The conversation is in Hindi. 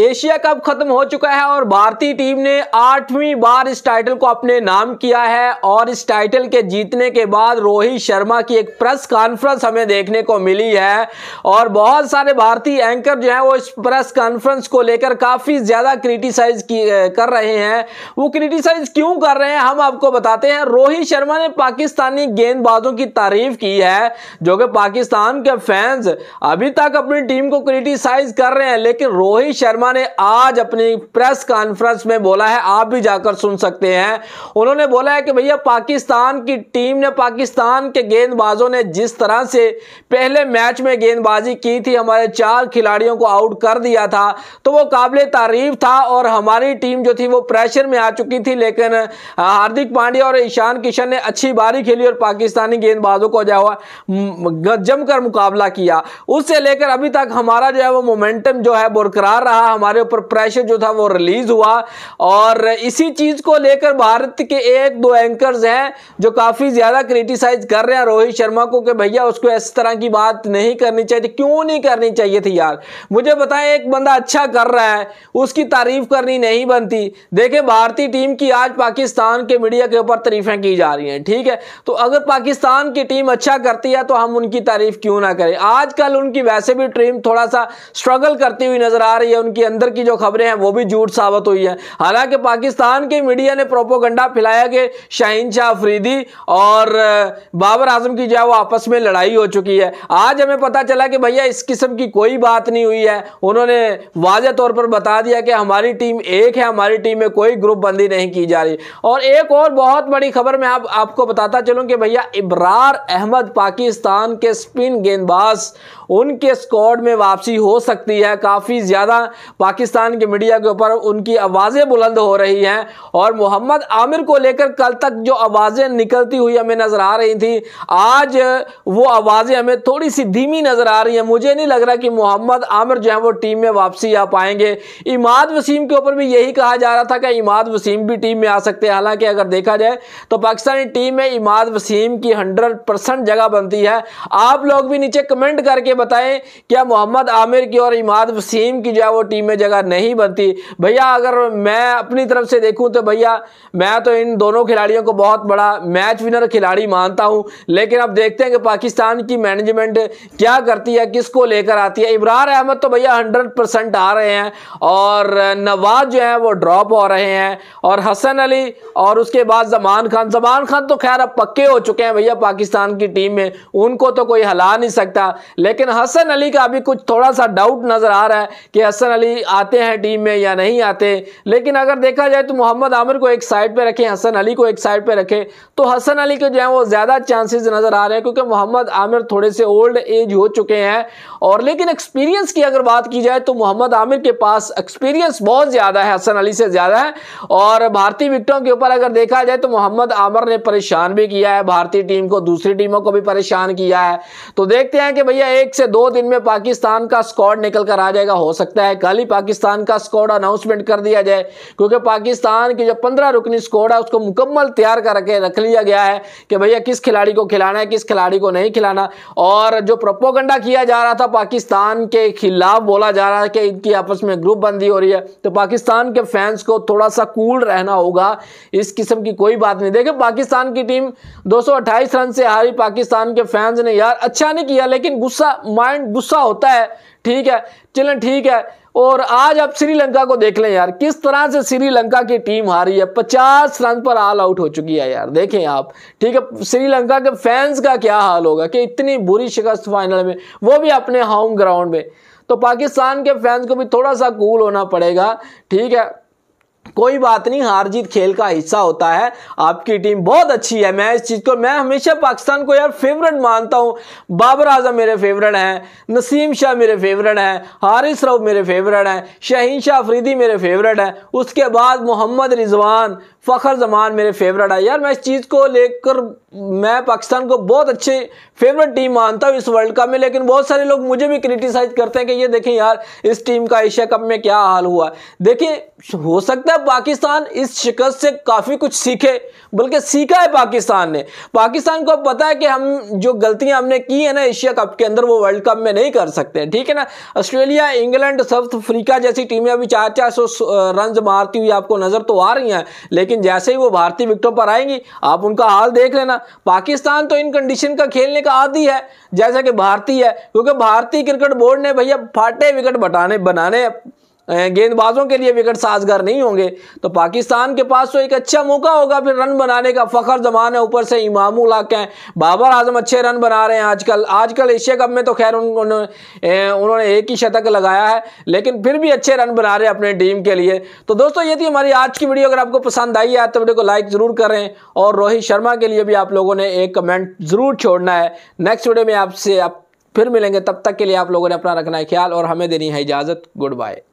एशिया कप खत्म हो चुका है और भारतीय टीम ने आठवीं बार इस टाइटल को अपने नाम किया है और इस टाइटल के जीतने के बाद रोहित शर्मा की एक प्रेस कॉन्फ्रेंस हमें देखने को मिली है और बहुत सारे भारतीय एंकर जो हैं वो इस प्रेस कॉन्फ्रेंस को लेकर काफ़ी ज़्यादा क्रिटिसाइज कर रहे हैं वो क्रिटिसाइज क्यों कर रहे हैं हम आपको बताते हैं रोहित शर्मा ने पाकिस्तानी गेंदबाजों की तारीफ की है जो कि पाकिस्तान के फैंस अभी तक अपनी टीम को क्रिटिसाइज कर रहे हैं लेकिन रोहित शर्मा शर्मा ने आज अपनी प्रेस कॉन्फ्रेंस में बोला है आप भी जाकर सुन सकते हैं उन्होंने बोला है कि भैया पाकिस्तान की टीम ने पाकिस्तान के गेंदबाजों ने जिस तरह से पहले मैच में गेंदबाजी की थी हमारे चार खिलाड़ियों को आउट कर दिया था तो वो काबिल तारीफ था और हमारी टीम जो थी वो प्रेशर में आ चुकी थी लेकिन हार्दिक पांड्या और ईशान किशन ने अच्छी बारी खेली और पाकिस्तानी गेंदबाजों को जो है जमकर मुकाबला किया उससे लेकर अभी तक हमारा जो है वो मोमेंटम जो है बरकरार रहा हमारे ऊपर प्रेशर जो था वो रिलीज हुआ और इसी चीज़ को लेकर भारत के एक दो एंकर्स हैं जो काफ़ी ज़्यादा क्रिटिसाइज कर रहे हैं रोहित शर्मा को कि भैया उसको इस तरह की बात नहीं करनी चाहिए क्यों नहीं करनी चाहिए थी यार मुझे बताएं एक बंदा अच्छा कर रहा है उसकी तारीफ करनी नहीं बनती देखे भारतीय टीम की आज पाकिस्तान के मीडिया के ऊपर तारीफें की जा रही हैं ठीक है तो अगर पाकिस्तान की टीम अच्छा करती है तो हम उनकी तारीफ क्यों ना करें आजकल उनकी वैसे भी टीम थोड़ा सा स्ट्रगल करती हुई नजर आ रही है उनकी के अंदर की जो खबरें हैं वो भी झूठ साबित हुई है हालांकि पाकिस्तान के मीडिया ने प्रोपोगंडा फैलाया कि शाहीन शाह अफरीदी और बाबर आजम की जो है वो आपस में लड़ाई हो चुकी है आज हमें पता चला कि भैया इस किस्म की कोई बात नहीं हुई है उन्होंने वाज तौर पर बता दिया कि हमारी टीम एक है हमारी टीम में कोई ग्रुप बंदी नहीं की जा रही और एक और बहुत बड़ी खबर मैं आप, आपको बताता चलूँ कि भैया इबरार अहमद पाकिस्तान के स्पिन गेंदबाज उनके स्कॉड में वापसी हो सकती है काफ़ी ज़्यादा पाकिस्तान के मीडिया के ऊपर उनकी आवाज़ें बुलंद हो रही हैं और मोहम्मद आमिर को लेकर कल तक जो आवाज़ें निकलती हुई हमें नज़र आ रही थी आज वो आवाज़ें हमें थोड़ी सी धीमी नज़र आ रही हैं मुझे नहीं लग रहा कि मोहम्मद आमिर जो है वो टीम में वापसी आ पाएंगे इमाद वसीम के ऊपर भी यही कहा जा रहा था कि इमाद वसीम भी टीम में आ सकते हैं हालांकि अगर देखा जाए तो पाकिस्तानी टीम में इमाद वसीम की हंड्रेड परसेंट जगह बनती है आप लोग भी नीचे कमेंट करके बताएं क्या मोहम्मद आमिर की और इमाद वसीम की जो है वो टीम में जगह नहीं बनती भैया अगर मैं अपनी तरफ से देखूं तो भैया मैं तो इन दोनों खिलाड़ियों को बहुत बड़ा मैच विनर खिलाड़ी मानता हूं लेकिन अब देखते हैं कि पाकिस्तान की मैनेजमेंट क्या करती है किसको लेकर आती है इमरान अहमद तो भैया हंड्रेड आ रहे हैं और नवाज जो है वो ड्रॉप हो रहे हैं और हसन अली और उसके बाद जमान खान जमान खान तो खैर अब पक्के हो चुके हैं भैया पाकिस्तान की टीम में उनको तो कोई हला नहीं सकता लेकिन हसन अली का अभी कुछ थोड़ा सा डाउट नज़र आ रहा है कि हसन अली आते हैं टीम में या नहीं आते लेकिन अगर देखा जाए तो मोहम्मद आमिर को एक साइड पे रखें हसन अली को एक साइड पे रखें तो हसन अली के जो है वो ज़्यादा चांसेस नज़र आ रहे हैं क्योंकि मोहम्मद आमिर थोड़े से ओल्ड एज हो चुके हैं और लेकिन एक्सपीरियंस की अगर बात की जाए तो मोहम्मद आमिर के पास एक्सपीरियंस बहुत ज़्यादा है हसन अली से ज़्यादा है और भारतीय विकटों के ऊपर अगर देखा जाए तो मोहम्मद आमिर ने परेशान भी किया है भारतीय टीम को दूसरी टीमों को भी परेशान किया है तो देखते हैं कि भैया एक एक से दो दिन में पाकिस्तान का स्कॉड निकल कर आ जाएगा हो सकता है कल ही पाकिस्तान का स्कॉड अनाउंसमेंट कर दिया जाए क्योंकि पाकिस्तान की जो पंद्रह रुकनी स्कॉड है उसको मुकम्मल तैयार करके रख लिया गया है कि भैया किस खिलाड़ी को खिलाना है किस खिलाड़ी को नहीं खिलाना और जो प्रपोगंडा किया जा रहा था पाकिस्तान के खिलाफ बोला जा रहा है कि इनकी आपस में ग्रुप बंदी हो रही है तो पाकिस्तान के फैंस को थोड़ा सा कूल रहना होगा इस किस्म की कोई बात नहीं देखिए पाकिस्तान की टीम दो रन से हारी पाकिस्तान के फैंस ने यार अच्छा नहीं किया लेकिन गुस्सा माइंड गुस्सा होता है ठीक है चलें ठीक है और आज आप श्रीलंका को देख लें यार किस तरह से श्रीलंका की टीम हारी है पचास रन पर ऑल आउट हो चुकी है यार देखें आप ठीक है श्रीलंका के फैंस का क्या हाल होगा कि इतनी बुरी शिकस्त फाइनल में वो भी अपने होम ग्राउंड में तो पाकिस्तान के फैंस को भी थोड़ा सा कूल होना पड़ेगा ठीक है कोई बात नहीं हार जीत खेल का हिस्सा होता है आपकी टीम बहुत अच्छी है मैं इस चीज़ को मैं हमेशा पाकिस्तान को यार फेवरेट मानता हूं बाबर आजम मेरे फेवरेट हैं नसीम शाह मेरे फेवरेट हैं हारिस रऊ मेरे फेवरेट हैं शहीन शाह अफरीदी मेरे फेवरेट हैं उसके बाद मोहम्मद रिजवान फ़खर जमान मेरे फेवरेट है यार मैं इस चीज़ को लेकर मैं पाकिस्तान को बहुत अच्छे फेवरेट टीम मानता हूँ इस वर्ल्ड कप में लेकिन बहुत सारे लोग मुझे भी क्रिटिसाइज़ करते हैं कि ये देखें यार इस टीम का एशिया कप में क्या हाल हुआ देखिए हो सकता है पाकिस्तान इस शिकस्त से काफ़ी कुछ सीखे बल्कि सीखा है पाकिस्तान ने पाकिस्तान को पता है कि हम जो गलतियां हमने की है ना एशिया कप के अंदर वो वर्ल्ड कप में नहीं कर सकते ठीक है ना ऑस्ट्रेलिया इंग्लैंड साउथ अफ्रीका जैसी टीमें अभी चार चार सौ रन मारती हुई आपको नज़र तो आ रही हैं लेकिन जैसे ही वो भारतीय विकटों पर आएंगी आप उनका हाल देख लेना पाकिस्तान तो इन कंडीशन का खेलने का आदि है जैसा कि भारतीय है क्योंकि भारतीय क्रिकेट बोर्ड ने भैया फाटे विकेट बटाने बनाने गेंदबाजों के लिए विकेट साजगार नहीं होंगे तो पाकिस्तान के पास तो एक अच्छा मौका होगा फिर रन बनाने का फ़खर जमान है ऊपर से इमामुल हक हैं बाबर आजम अच्छे रन बना रहे हैं आजकल आजकल एशिया कप में तो खैर उन्होंने उन्होंने एक ही शतक लगाया है लेकिन फिर भी अच्छे रन बना रहे हैं अपने टीम के लिए तो दोस्तों ये थी हमारी आज की वीडियो अगर आपको पसंद आई है तो वीडियो को लाइक ज़रूर करें और रोहित शर्मा के लिए भी आप लोगों ने एक कमेंट ज़रूर छोड़ना है नेक्स्ट वीडियो में आपसे आप फिर मिलेंगे तब तक के लिए आप लोगों ने अपना रखना है ख्याल और हमें देनी है इजाज़त गुड बाय